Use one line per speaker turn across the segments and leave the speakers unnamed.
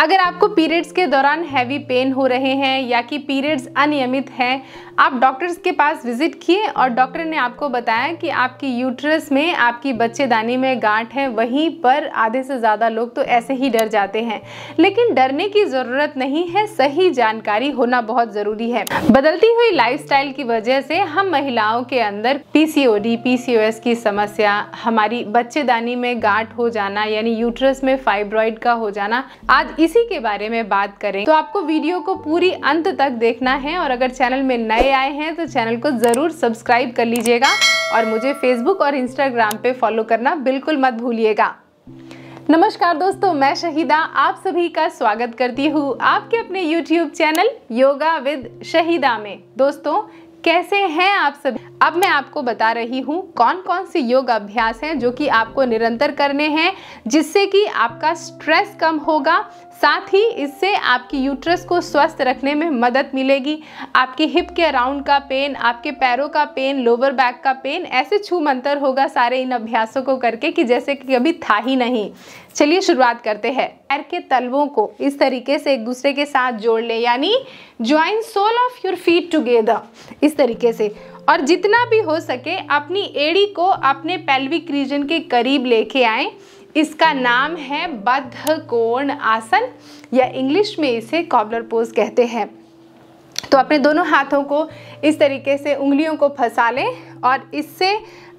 अगर आपको पीरियड्स के दौरान हैवी पेन हो रहे हैं या कि पीरियड्स अनियमित हैं आप डॉक्टर्स के पास विजिट किए और डॉक्टर ने आपको बताया कि आपकी यूट्रस में आपकी बच्चेदानी में गांठ है वहीं पर आधे से ज़्यादा लोग तो ऐसे ही डर जाते हैं लेकिन डरने की ज़रूरत नहीं है सही जानकारी होना बहुत ज़रूरी है बदलती हुई लाइफ की वजह से हम महिलाओं के अंदर पी सी की समस्या हमारी बच्चेदानी में गांठ हो जाना यानी यूट्रस में फाइब्रॉइड का हो जाना आज इस इसी के बारे में बात करें तो आपको वीडियो को पूरी अंत तक देखना है और अगर चैनल में नए आए हैं तो चैनल को ज़रूर सब्सक्राइब कर लीजिएगा और मुझे फेसबुक और इंस्टाग्राम पे फॉलो करना बिल्कुल मत भूलिएगा नमस्कार दोस्तों मैं शहीदा आप सभी का स्वागत करती हूँ आपके अपने YouTube channel yoga with Shahida में दोस्तों कैसे हैं आप सभी अब मैं आपको बता रही हूँ कौन कौन से योग अभ्यास हैं जो कि आपको निरंतर करने हैं जिससे कि आपका स्ट्रेस कम होगा साथ ही इससे आपकी यूट्रस को स्वस्थ रखने में मदद मिलेगी आपकी हिप के अराउंड का पेन आपके पैरों का पेन लोअर बैक का पेन ऐसे छू मंतर होगा सारे इन अभ्यासों को करके कि जैसे कि कभी था ही नहीं चलिए शुरुआत करते हैं पैर के तलवों को इस तरीके से एक दूसरे के साथ जोड़ लें यानी join sole of your feet together इस तरीके से और जितना भी हो सके अपनी एड़ी को अपने पेल्विक रीजन के करीब लेके आए इसका नाम है बद्ध कोण आसन या इंग्लिश में इसे कॉबलर पोज कहते हैं तो अपने दोनों हाथों को इस तरीके से उंगलियों को फंसा लें और इससे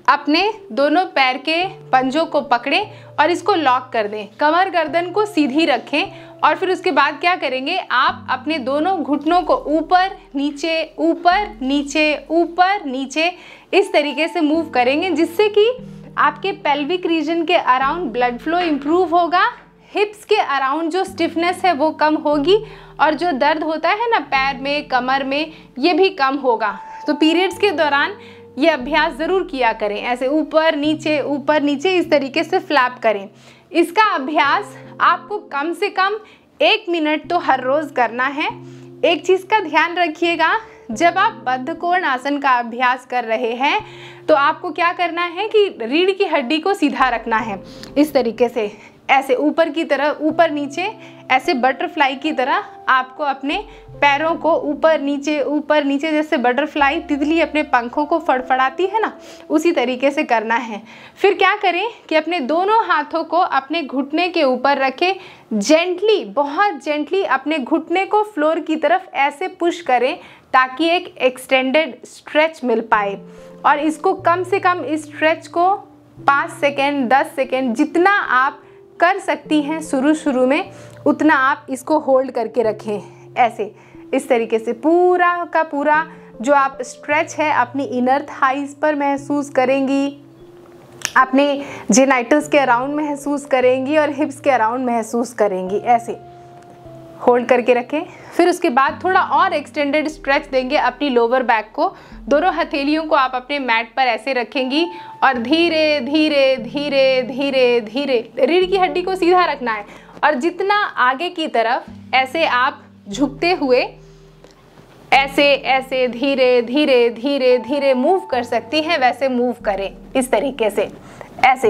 अपने दोनों पैर के पंजों को पकड़ें और इसको लॉक कर दें कमर गर्दन को सीधी रखें और फिर उसके बाद क्या करेंगे आप अपने दोनों घुटनों को ऊपर नीचे ऊपर नीचे ऊपर नीचे इस तरीके से मूव करेंगे जिससे कि आपके पेल्विक रीजन के अराउंड ब्लड फ्लो इम्प्रूव होगा हिप्स के अराउंड जो स्टिफनेस है वो कम होगी और जो दर्द होता है ना पैर में कमर में ये भी कम होगा तो पीरियड्स के दौरान ये अभ्यास ज़रूर किया करें ऐसे ऊपर नीचे ऊपर नीचे इस तरीके से फ्लैप करें इसका अभ्यास आपको कम से कम एक मिनट तो हर रोज़ करना है एक चीज़ का ध्यान रखिएगा जब आप बद्धकोण आसन का अभ्यास कर रहे हैं तो आपको क्या करना है कि रीढ़ की हड्डी को सीधा रखना है इस तरीके से ऐसे ऊपर की तरफ ऊपर नीचे ऐसे बटरफ्लाई की तरह आपको अपने पैरों को ऊपर नीचे ऊपर नीचे जैसे बटरफ्लाई तितली अपने पंखों को फड़फड़ाती है ना उसी तरीके से करना है फिर क्या करें कि अपने दोनों हाथों को अपने घुटने के ऊपर रखें जेंटली बहुत जेंटली अपने घुटने को फ्लोर की तरफ ऐसे पुश करें ताकि एक एक्सटेंडेड स्ट्रेच मिल पाए और इसको कम से कम इस स्ट्रेच को पाँच सेकेंड दस सेकेंड जितना आप कर सकती हैं शुरू शुरू में उतना आप इसको होल्ड करके रखें ऐसे इस तरीके से पूरा का पूरा जो आप स्ट्रेच है अपनी इनर थाइस पर महसूस करेंगी अपने जेनाइटल्स के अराउंड महसूस करेंगी और हिप्स के अराउंड महसूस करेंगी ऐसे होल्ड करके रखें फिर उसके बाद थोड़ा और एक्सटेंडेड स्ट्रेच देंगे अपनी लोअर बैक को दोनों हथेलियों को आप अपने मैट पर ऐसे रखेंगी और धीरे धीरे धीरे धीरे धीरे रीढ़ की हड्डी को सीधा रखना है और जितना आगे की तरफ ऐसे आप झुकते हुए ऐसे ऐसे धीरे धीरे धीरे धीरे मूव कर सकती हैं वैसे मूव करें इस तरीके से ऐसे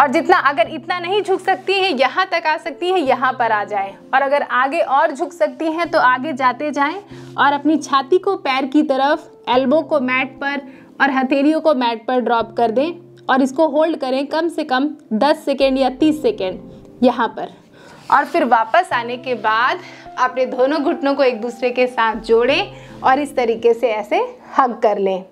और जितना अगर इतना नहीं झुक सकती हैं यहाँ तक आ सकती है यहाँ पर आ जाए और अगर आगे और झुक सकती हैं तो आगे जाते जाएं और अपनी छाती को पैर की तरफ एल्बो को मैट पर और हथेलियों को मैट पर ड्रॉप कर दें और इसको होल्ड करें कम से कम 10 सेकेंड या 30 सेकेंड यहाँ पर और फिर वापस आने के बाद अपने दोनों घुटनों को एक दूसरे के साथ जोड़ें और इस तरीके से ऐसे हग कर लें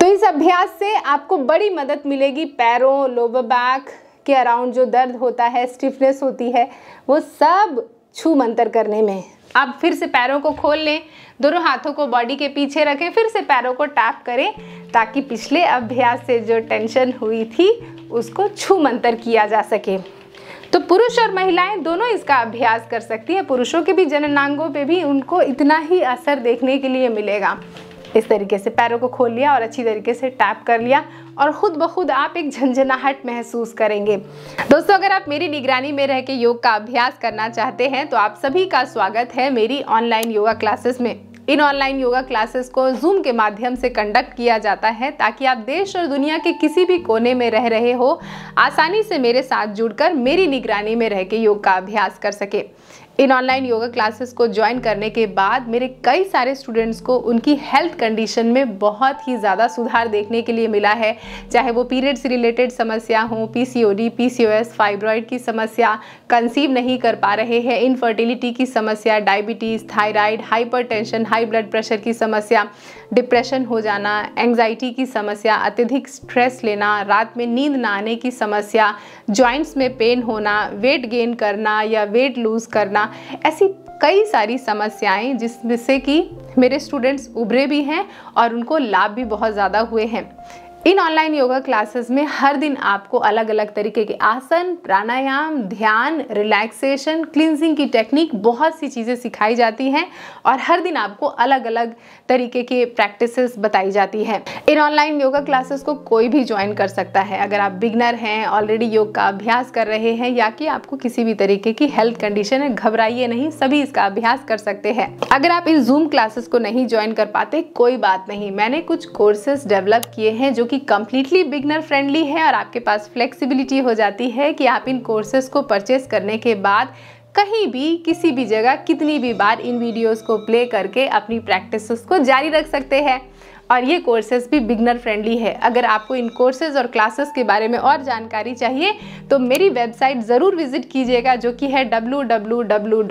तो इस अभ्यास से आपको बड़ी मदद मिलेगी पैरों लोब बैक के अराउंड जो दर्द होता है स्टिफनेस होती है वो सब छू मंतर करने में आप फिर से पैरों को खोल लें दोनों हाथों को बॉडी के पीछे रखें फिर से पैरों को टैप करें ताकि पिछले अभ्यास से जो टेंशन हुई थी उसको छू मंतर किया जा सके तो पुरुष और महिलाएं दोनों इसका अभ्यास कर सकती हैं पुरुषों के भी जननांगों पे भी उनको इतना ही असर देखने के लिए मिलेगा इस तरीके से पैरों को खोल लिया और अच्छी तरीके से टैप कर लिया और ख़ुद ब खुद आप एक झंझनाहट महसूस करेंगे दोस्तों अगर आप मेरी निगरानी में रह के योग का अभ्यास करना चाहते हैं तो आप सभी का स्वागत है मेरी ऑनलाइन योगा क्लासेस में इन ऑनलाइन योगा क्लासेस को जूम के माध्यम से कंडक्ट किया जाता है ताकि आप देश और दुनिया के किसी भी कोने में रह रहे हो आसानी से मेरे साथ जुड़कर मेरी निगरानी में रह के योग का अभ्यास कर सके इन ऑनलाइन योगा क्लासेस को ज्वाइन करने के बाद मेरे कई सारे स्टूडेंट्स को उनकी हेल्थ कंडीशन में बहुत ही ज़्यादा सुधार देखने के लिए मिला है चाहे वो पीरियड से रिलेटेड समस्या हो पीसीओडी, पीसीओएस, फाइब्रॉइड की समस्या कंसीव नहीं कर पा रहे हैं इनफर्टिलिटी की समस्या diabetes thyroid hyper high blood pressure की समस्या डिप्रेशन हो जाना एंग्जाइटी की समस्या अत्यधिक स्ट्रेस लेना रात में नींद ना आने की समस्या जॉइंट्स में पेन होना वेट गेन करना या वेट लूज़ करना करना ऐसी कई सारी समस्याएं जिससे कि मेरे स्टूडेंट्स उभरे भी हैं और उनको लाभ भी बहुत ज़्यादा हुए हैं इन ऑनलाइन योगा क्लासेस में हर दिन आपको अलग अलग तरीके के आसन प्राणायाम ध्यान रिलैक्सेशन क्लिनजिंग की टेक्निक बहुत सी चीज़ें सिखाई जाती हैं और हर दिन आपको अलग अलग तरीके के प्रैक्टिसेस बताई जाती हैं इन ऑनलाइन योगा क्लासेस को कोई भी ज्वाइन कर सकता है अगर आप बिगनर हैं ऑलरेडी योग का अभ्यास कर रहे हैं या कि आपको किसी भी तरीके की हेल्थ कंडीशन है घबराइए नहीं सभी इसका अभ्यास कर सकते हैं अगर आप इन जूम क्लासेस को नहीं ज्वाइन कर पाते कोई बात नहीं मैंने कुछ कोर्सेज डेवलप किए हैं जो कि कि कम्प्लीटली बिगनर फ्रेंडली है और आपके पास फ्लेक्सिबिलिटी हो जाती है कि आप इन कोर्सेज़ को परचेस करने के बाद कहीं भी किसी भी जगह कितनी भी बार इन वीडियोस को प्ले करके अपनी प्रैक्टिस को जारी रख सकते हैं और ये कोर्सेज भी बिगनर फ्रेंडली है अगर आपको इन कोर्सेज और क्लासेस के बारे में और जानकारी चाहिए तो मेरी वेबसाइट ज़रूर विज़िट कीजिएगा जो कि है डब्लू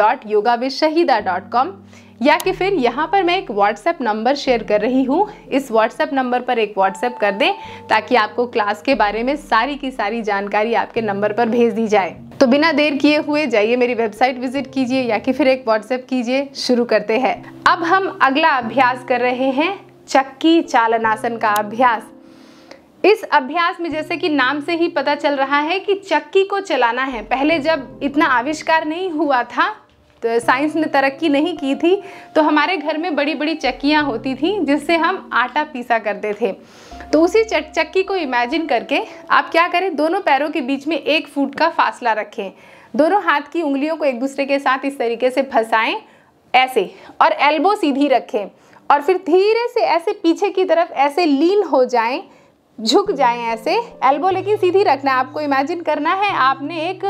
या कि फिर यहाँ पर मैं एक व्हाट्सएप नंबर शेयर कर रही हूँ इस व्हाट्सएप नंबर पर एक व्हाट्सएप कर दें ताकि आपको क्लास के बारे में सारी की सारी जानकारी आपके नंबर पर भेज दी जाए तो बिना देर किए हुए जाइए मेरी वेबसाइट विजिट कीजिए या कि फिर एक व्हाट्सएप कीजिए शुरू करते हैं अब हम अगला अभ्यास कर रहे हैं चक्की चालनासन का अभ्यास इस अभ्यास में जैसे कि नाम से ही पता चल रहा है कि चक्की को चलाना है पहले जब इतना आविष्कार नहीं हुआ था तो साइंस ने तरक्की नहीं की थी तो हमारे घर में बड़ी बड़ी चक्कियाँ होती थी जिससे हम आटा पीसा करते थे तो उसी चक्की को इमेजिन करके आप क्या करें दोनों पैरों के बीच में एक फुट का फासला रखें दोनों हाथ की उंगलियों को एक दूसरे के साथ इस तरीके से फंसाएं ऐसे और एल्बो सीधी रखें और फिर धीरे से ऐसे पीछे की तरफ ऐसे लीन हो जाएं झुक जाएं ऐसे एल्बो लेकिन सीधी रखना आपको इमेजिन करना है आपने एक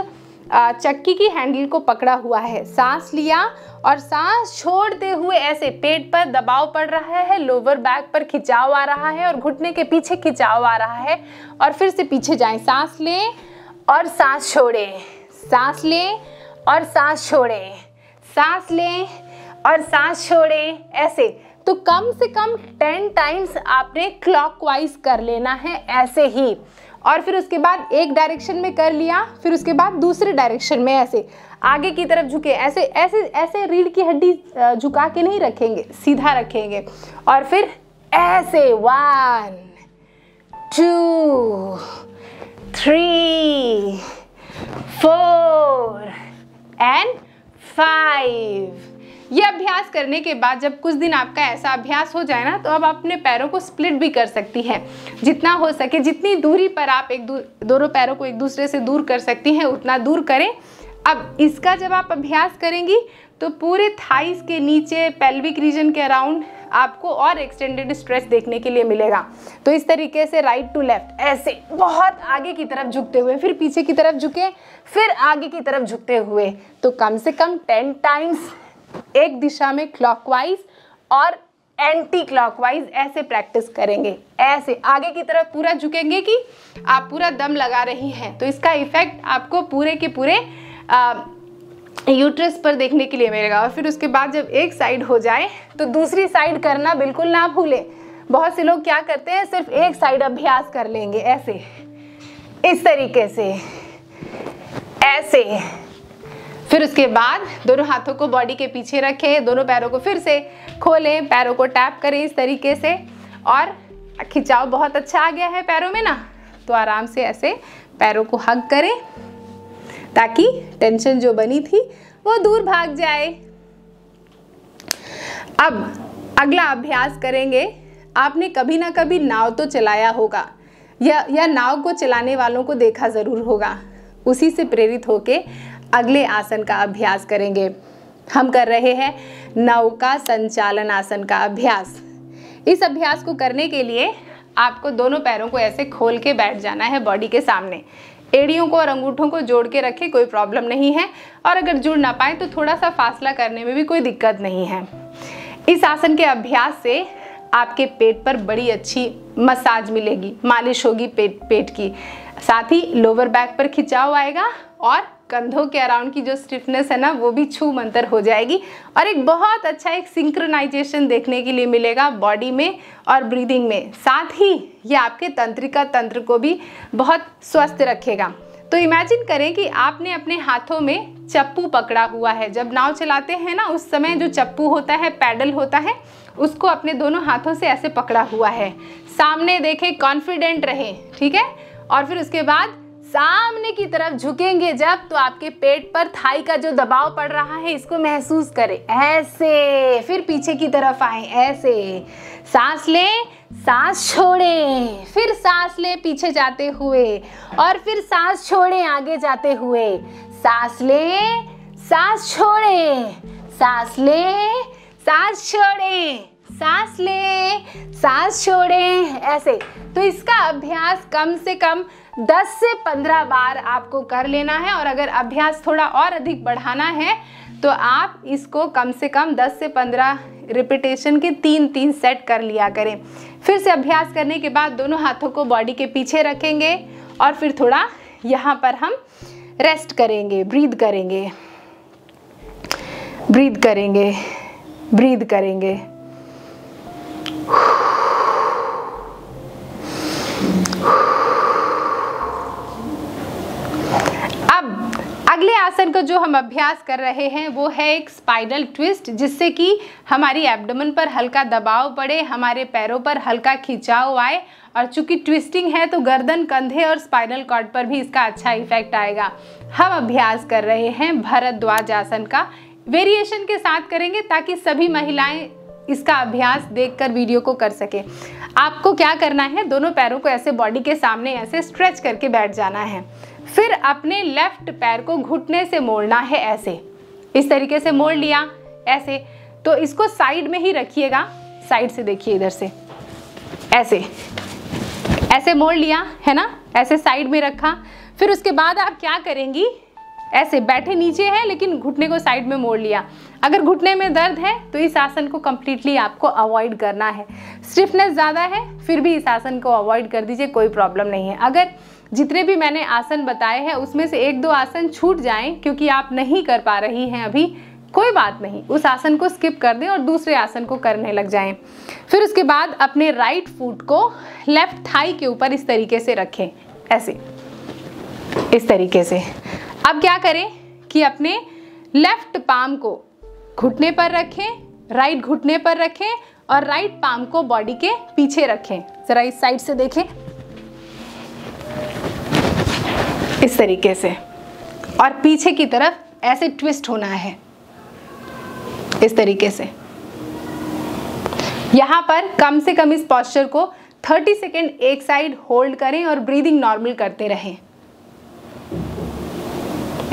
चक्की की हैंडल को पकड़ा हुआ है सांस लिया और सांस छोड़ते हुए ऐसे पेट पर दबाव पड़ रहा है लोअर बैक पर खिंचाव आ रहा है और घुटने के पीछे खिंचाव आ रहा है और फिर से पीछे जाएं सांस लें और सांस छोड़ें सांस लें और सांस छोड़ें सांस लें और सांस छोड़ें ऐसे तो कम से कम टेन टाइम्स आपने क्लॉकवाइज कर लेना है ऐसे ही और फिर उसके बाद एक डायरेक्शन में कर लिया फिर उसके बाद दूसरे डायरेक्शन में ऐसे आगे की तरफ झुके ऐसे ऐसे ऐसे रीढ़ की हड्डी झुका के नहीं रखेंगे सीधा रखेंगे और फिर ऐसे one two three four and five ये अभ्यास करने के बाद जब कुछ दिन आपका ऐसा अभ्यास हो जाए ना तो अब आप अपने पैरों को स्प्लिट भी कर सकती हैं जितना हो सके जितनी दूरी पर आप एक दोनों पैरों को एक दूसरे से दूर कर सकती हैं उतना दूर करें अब इसका जब आप अभ्यास करेंगी तो पूरे थाइस के नीचे पेल्विक रीजन के अराउंड आपको और एक्सटेंडेड स्ट्रेस देखने के लिए मिलेगा तो इस तरीके से राइट टू लेफ्ट ऐसे बहुत आगे की तरफ झुकते हुए फिर पीछे की तरफ झुके फिर आगे की तरफ झुकते हुए तो कम से कम टेन टाइम्स एक दिशा में क्लॉकवाइज और एंटी क्लॉकवाइज ऐसे प्रैक्टिस करेंगे ऐसे आगे की तरफ पूरा झुकेंगे कि आप पूरा दम लगा रही हैं तो इसका इफेक्ट आपको पूरे के पूरे आ, यूट्रस पर देखने के लिए मिलेगा और फिर उसके बाद जब एक साइड हो जाए तो दूसरी साइड करना बिल्कुल ना भूलें बहुत से लोग क्या करते हैं सिर्फ एक साइड अभ्यास कर लेंगे ऐसे इस तरीके से ऐसे फिर उसके बाद दोनों हाथों को बॉडी के पीछे रखें दोनों पैरों को फिर से खोलें पैरों को टैप करें इस तरीके से और खिंचाव बहुत अच्छा आ गया है पैरों में ना तो आराम से ऐसे पैरों को हग करें ताकि टेंशन जो बनी थी वो दूर भाग जाए अब अगला अभ्यास करेंगे आपने कभी ना कभी नाव तो चलाया होगा या या नाव को चलाने वालों को देखा ज़रूर होगा उसी से प्रेरित होके अगले आसन का अभ्यास करेंगे हम कर रहे हैं नौका संचालन आसन का अभ्यास इस अभ्यास को करने के लिए आपको दोनों पैरों को ऐसे खोल के बैठ जाना है बॉडी के सामने एड़ियों को और अंगूठों को जोड़ के रखें कोई प्रॉब्लम नहीं है और अगर जुड़ ना पाए तो थोड़ा सा फासला करने में भी कोई दिक्कत नहीं है इस आसन के अभ्यास से आपके पेट पर बड़ी अच्छी मसाज मिलेगी मालिश होगी पेट पेट की साथ ही लोअर बैक पर खिंचाव आएगा और कंधों के अराउंड की जो स्टिफनेस है ना वो भी छू मंतर हो जाएगी और एक बहुत अच्छा एक सिंक्रोनाइजेशन देखने के लिए मिलेगा बॉडी में और ब्रीदिंग में साथ ही ये आपके तंत्रिका तंत्र को भी बहुत स्वस्थ रखेगा तो इमेजिन करें कि आपने अपने हाथों में चप्पू पकड़ा हुआ है जब नाव चलाते हैं ना उस समय जो चप्पू होता है पैडल होता है उसको अपने दोनों हाथों से ऐसे पकड़ा हुआ है सामने देखें कॉन्फिडेंट रहें ठीक है और फिर उसके बाद सामने की तरफ झुकेंगे जब तो आपके पेट पर थाई का जो दबाव पड़ रहा है इसको महसूस करें ऐसे फिर पीछे की तरफ आए ऐसे सांस लें सांस छोड़ें फिर सांस लें पीछे जाते हुए और फिर सांस छोड़ें आगे जाते हुए सांस लें सांस छोड़ें सांस लें सांस छोड़ें सांस लें सांस छोड़ें ऐसे तो इसका अभ्यास कम से कम 10 से 15 बार आपको कर लेना है और अगर अभ्यास थोड़ा और अधिक बढ़ाना है तो आप इसको कम से कम 10 से 15 रिपीटेशन के तीन तीन सेट कर लिया करें फिर से अभ्यास करने के बाद दोनों हाथों को बॉडी के पीछे रखेंगे और फिर थोड़ा यहाँ पर हम रेस्ट करेंगे ब्रीद करेंगे ब्रीद करेंगे ब्रीद करेंगे आसन का जो हम अभ्यास कर रहे हैं वो है एक स्पाइरल ट्विस्ट जिससे कि हमारी एब्डोमन पर हल्का दबाव पड़े हमारे पैरों पर हल्का खिंचाव आए और चूंकि ट्विस्टिंग है तो गर्दन कंधे और स्पाइनल कॉर्ड पर भी इसका अच्छा इफेक्ट आएगा हम अभ्यास कर रहे हैं भरद्वाज आसन का वेरिएशन के साथ करेंगे ताकि सभी महिलाएं इसका अभ्यास देखकर वीडियो को कर सके आपको क्या करना है दोनों पैरों को ऐसे बॉडी के सामने ऐसे स्ट्रेच करके बैठ जाना है फिर अपने लेफ्ट पैर को घुटने से मोड़ना है ऐसे इस तरीके से मोड़ लिया ऐसे तो इसको साइड में ही रखिएगा साइड से देखिए इधर से ऐसे ऐसे मोड़ लिया है ना ऐसे साइड में रखा फिर उसके बाद आप क्या करेंगी ऐसे बैठे नीचे हैं लेकिन घुटने को साइड में मोड़ लिया अगर घुटने में दर्द है तो इस आसन को कम्प्लीटली आपको अवॉइड करना है स्टिफनेस ज़्यादा है फिर भी इस आसन को अवॉइड कर दीजिए कोई प्रॉब्लम नहीं है अगर जितने भी मैंने आसन बताए हैं उसमें से एक दो आसन छूट जाएं क्योंकि आप नहीं कर पा रही हैं अभी कोई बात नहीं उस आसन को स्किप कर दें और दूसरे आसन को करने लग जाएं फिर उसके बाद अपने राइट फुट को लेफ्ट थाई के ऊपर इस तरीके से रखें ऐसे इस तरीके से अब क्या करें कि अपने लेफ्ट पाम को घुटने पर रखें राइट घुटने पर रखें और राइट पाम को बॉडी के पीछे रखें ज़रा इस साइड से देखें इस तरीके से और पीछे की तरफ ऐसे ट्विस्ट होना है इस तरीके से यहां पर कम से कम इस पॉस्चर को 30 सेकेंड एक साइड होल्ड करें और ब्रीदिंग नॉर्मल करते रहें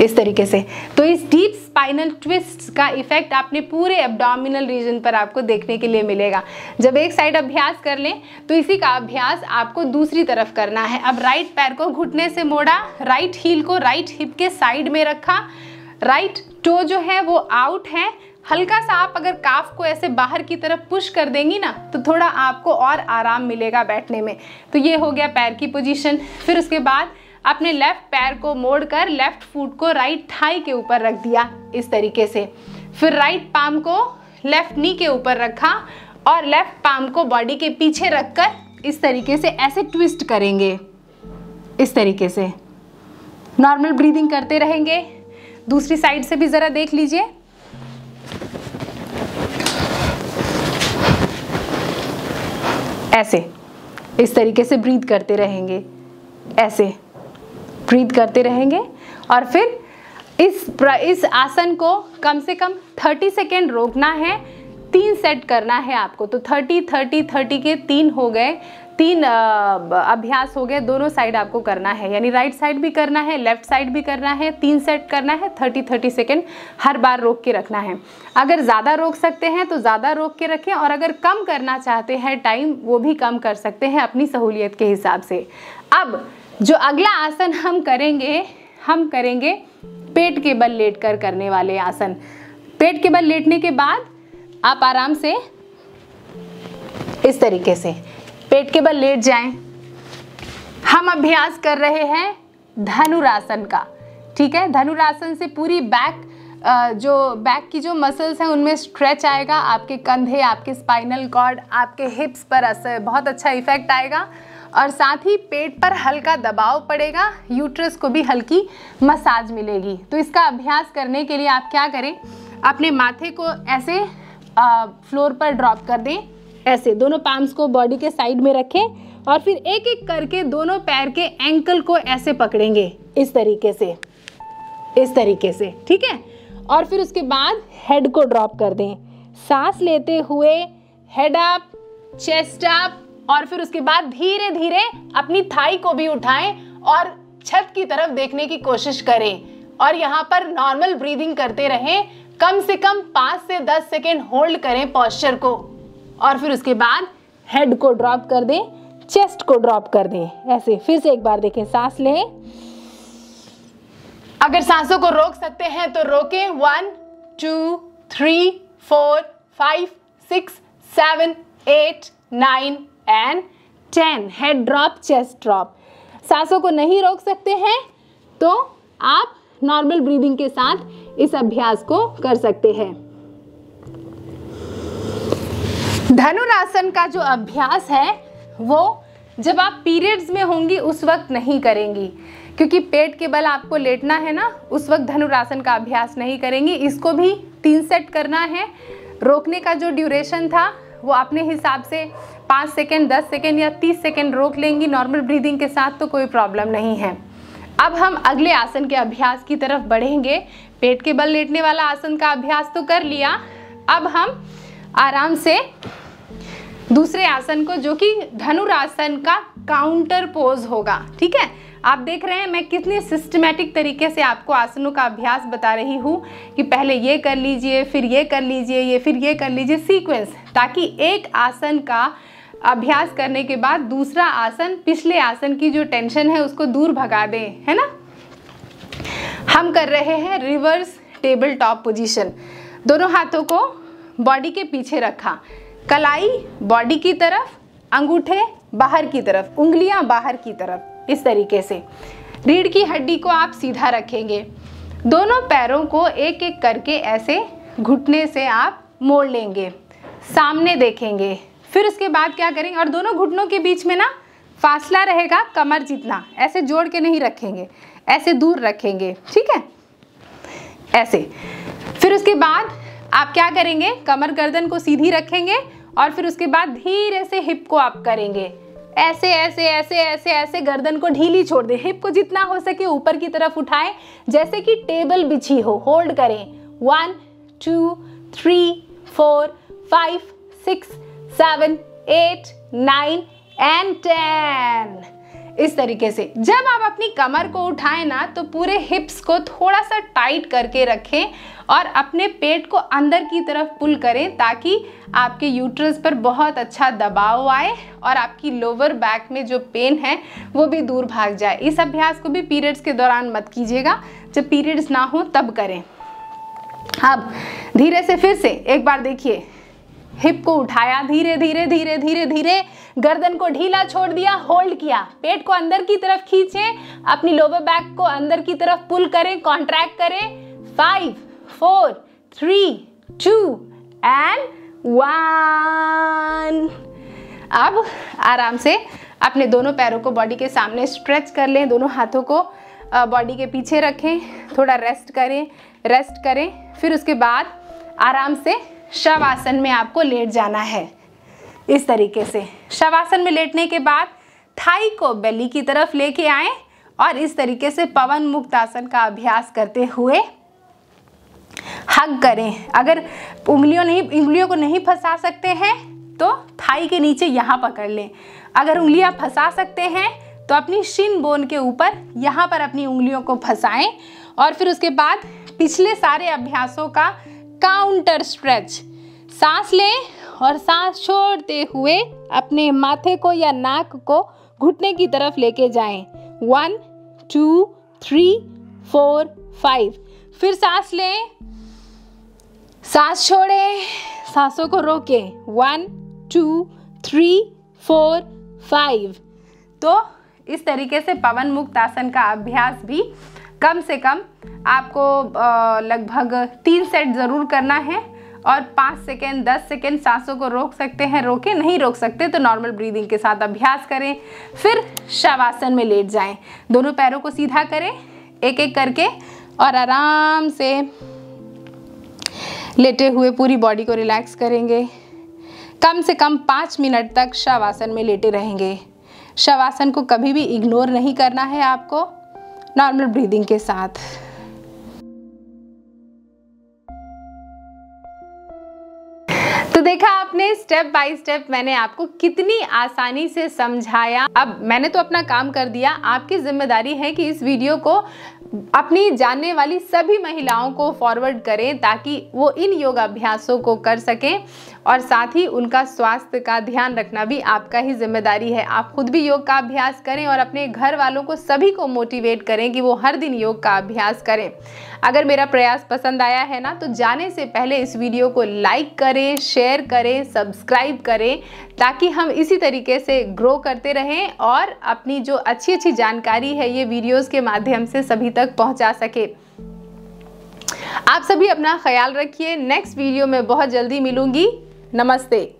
इस तरीके से तो इस डीप स्पाइनल ट्विस्ट का इफेक्ट आपने पूरे एब्डोमिनल रीजन पर आपको देखने के लिए मिलेगा जब एक साइड अभ्यास कर लें तो इसी का अभ्यास आपको दूसरी तरफ करना है अब राइट पैर को घुटने से मोड़ा राइट हील को राइट हिप के साइड में रखा राइट टो जो है वो आउट है हल्का सा आप अगर काफ को ऐसे बाहर की तरफ पुश कर देंगी ना तो थोड़ा आपको और आराम मिलेगा बैठने में तो ये हो गया पैर की पोजीशन फिर उसके बाद अपने लेफ्ट पैर को मोड़कर लेफ्ट फुट को राइट थाई के ऊपर रख दिया इस तरीके से फिर राइट पाम को लेफ्ट नी के ऊपर रखा और लेफ्ट पाम को बॉडी के पीछे रखकर इस तरीके से ऐसे ट्विस्ट करेंगे इस तरीके से नॉर्मल ब्रीदिंग करते रहेंगे दूसरी साइड से भी ज़रा देख लीजिए ऐसे इस तरीके से ब्रीद करते रहेंगे ऐसे ब्रीद करते रहेंगे और फिर इस इस आसन को कम से कम 30 सेकेंड रोकना है तीन सेट करना है आपको तो 30 30 30 के तीन हो गए तीन अभ्यास हो गए दोनों साइड आपको करना है यानी राइट साइड भी करना है लेफ्ट साइड भी करना है तीन सेट करना है थर्टी थर्टी सेकेंड हर बार रोक के रखना है अगर ज़्यादा रोक सकते हैं तो ज़्यादा रोक के रखें और अगर कम करना चाहते हैं टाइम वो भी कम कर सकते हैं अपनी सहूलियत के हिसाब से अब जो अगला आसन हम करेंगे हम करेंगे पेट के बल लेट कर करने वाले आसन पेट के बल लेटने के बाद आप आराम से इस तरीके से पेट के बल लेट जाएं हम अभ्यास कर रहे हैं धनुरासन का ठीक है धनुरासन से पूरी बैक जो बैक की जो मसल्स हैं उनमें स्ट्रेच आएगा आपके कंधे आपके स्पाइनल कॉर्ड आपके हिप्स पर असर बहुत अच्छा इफेक्ट आएगा और साथ ही पेट पर हल्का दबाव पड़ेगा यूट्रस को भी हल्की मसाज मिलेगी तो इसका अभ्यास करने के लिए आप क्या करें अपने माथे को ऐसे आ, फ्लोर पर ड्रॉप कर दें ऐसे दोनों पाम्स को बॉडी के साइड में रखें और फिर एक एक करके दोनों पैर के एंकल को ऐसे पकड़ेंगे इस तरीके से इस तरीके से ठीक है और फिर उसके बाद हेड को ड्रॉप कर दें सांस लेते हुए हेड अप चेस्ट अप और फिर उसके बाद धीरे धीरे अपनी थाई को भी उठाएं और छत की तरफ देखने की कोशिश करें और यहाँ पर नॉर्मल ब्रीदिंग करते रहें कम से कम पाँच से दस सेकेंड होल्ड करें पॉस्चर को और फिर उसके बाद हेड को ड्रॉप कर दें चेस्ट को ड्रॉप कर दें ऐसे फिर से एक बार देखें सांस लें अगर सांसों को रोक सकते हैं तो रोकें one two three four five six seven eight nine and ten head drop chest drop सांसों को नहीं रोक सकते हैं तो आप नॉर्मल ब्रीदिंग के साथ इस अभ्यास को कर सकते हैं धनुरासन का जो अभ्यास है वो जब आप पीरियड्स में होंगी उस वक्त नहीं करेंगी क्योंकि पेट के बल आपको लेटना है ना उस वक्त धनुरासन का अभ्यास नहीं करेंगी इसको भी तीन सेट करना है रोकने का जो ड्यूरेशन था वो अपने हिसाब से पाँच सेकेंड दस सेकेंड या तीस सेकेंड रोक लेंगी नॉर्मल ब्रीदिंग के साथ तो कोई प्रॉब्लम नहीं है अब हम अगले आसन के अभ्यास की तरफ बढ़ेंगे पेट के बल लेटने वाला आसन का अभ्यास तो कर लिया अब हम आराम से दूसरे आसन को जो कि धनुरासन का काउंटर पोज होगा ठीक है आप देख रहे हैं मैं कितने सिस्टमेटिक तरीके से आपको आसनों का अभ्यास बता रही हूँ कि पहले ये कर लीजिए फिर ये कर लीजिए ये फिर ये कर लीजिए सीक्वेंस ताकि एक आसन का अभ्यास करने के बाद दूसरा आसन पिछले आसन की जो टेंशन है उसको दूर भगा दें है ना हम कर रहे हैं रिवर्स टेबल टॉप पोजीशन दोनों हाथों को बॉडी के पीछे रखा कलाई बॉडी की तरफ अंगूठे बाहर की तरफ उंगलियां बाहर की तरफ इस तरीके से रीढ़ की हड्डी को आप सीधा रखेंगे दोनों पैरों को एक एक करके ऐसे घुटने से आप मोड़ लेंगे सामने देखेंगे फिर उसके बाद क्या करेंगे और दोनों घुटनों के बीच में ना फासला रहेगा कमर जितना ऐसे जोड़ के नहीं रखेंगे ऐसे दूर रखेंगे ठीक है ऐसे फिर उसके बाद आप क्या करेंगे कमर गर्दन को सीधी रखेंगे और फिर उसके बाद धीरे से हिप को आप करेंगे ऐसे ऐसे ऐसे ऐसे ऐसे गर्दन को ढीली छोड़ दें हिप को जितना हो सके ऊपर की तरफ उठाएं जैसे कि टेबल बिछी हो होल्ड करें one two three four five six seven eight nine and ten इस तरीके से जब आप अपनी कमर को उठाएं ना तो पूरे हिप्स को थोड़ा सा टाइट करके रखें और अपने पेट को अंदर की तरफ पुल करें ताकि आपके यूट्रस पर बहुत अच्छा दबाव आए और आपकी लोअर बैक में जो पेन है वो भी दूर भाग जाए इस अभ्यास को भी पीरियड्स के दौरान मत कीजिएगा जब पीरियड्स ना हो तब करें अब धीरे से फिर से एक बार देखिए हिप को उठाया धीरे धीरे धीरे धीरे धीरे गर्दन को ढीला छोड़ दिया होल्ड किया पेट को अंदर की तरफ खींचे अपनी लोअर बैक को अंदर की तरफ पुल करें कॉन्ट्रैक्ट करें five four three two and one अब आराम से अपने दोनों पैरों को बॉडी के सामने स्ट्रेच कर लें दोनों हाथों को बॉडी के पीछे रखें थोड़ा रेस्ट करें रेस्ट करें फिर उसके बाद आराम से शवासन में आपको लेट जाना है इस तरीके से शवासन में लेटने के बाद थाई को बेली की तरफ लेके आए और इस तरीके से पवन मुक्त आसन का अभ्यास करते हुए हग करें अगर उंगलियों नहीं उंगलियों को नहीं फंसा सकते हैं तो थाई के नीचे यहाँ पकड़ लें अगर उंगलियाँ फंसा सकते हैं तो अपनी शिन बोन के ऊपर यहाँ पर अपनी उंगलियों को फंसाएं और फिर उसके बाद पिछले सारे अभ्यासों का काउंटर स्ट्रेच सांस लें और सांस छोड़ते हुए अपने माथे को या नाक को घुटने की तरफ लेके जाएं one two three four five फिर सांस लें सांस छोड़ें सांसों को रोकें one two three four five तो इस तरीके से पवन मुक्त आसन का अभ्यास भी कम से कम आपको लगभग तीन सेट ज़रूर करना है और पाँच सेकेंड दस सेकेंड सांसों को रोक सकते हैं रोके नहीं रोक सकते तो नॉर्मल ब्रीदिंग के साथ अभ्यास करें फिर शवासन में लेट जाएं दोनों पैरों को सीधा करें एक एक करके और आराम से लेटे हुए पूरी बॉडी को रिलैक्स करेंगे कम से कम पाँच मिनट तक शवासन में लेटे रहेंगे शवासन को कभी भी इग्नोर नहीं करना है आपको नॉर्मल ब्रीदिंग के साथ तो देखा आपने स्टेप बाय स्टेप मैंने आपको कितनी आसानी से समझाया अब मैंने तो अपना काम कर दिया आपकी जिम्मेदारी है कि इस वीडियो को अपनी जानने वाली सभी महिलाओं को फॉरवर्ड करें ताकि वो इन योगाभ्यासों को कर सकें और साथ ही उनका स्वास्थ्य का ध्यान रखना भी आपका ही जिम्मेदारी है आप खुद भी योग का अभ्यास करें और अपने घर वालों को सभी को मोटिवेट करें कि वो हर दिन योग का अभ्यास करें अगर मेरा प्रयास पसंद आया है ना तो जाने से पहले इस वीडियो को लाइक करें शेयर करें सब्सक्राइब करें ताकि हम इसी तरीके से ग्रो करते रहें और अपनी जो अच्छी अच्छी जानकारी है ये वीडियोस के माध्यम से सभी तक पहुंचा सके आप सभी अपना ख्याल रखिए नेक्स्ट वीडियो में बहुत जल्दी मिलूंगी नमस्ते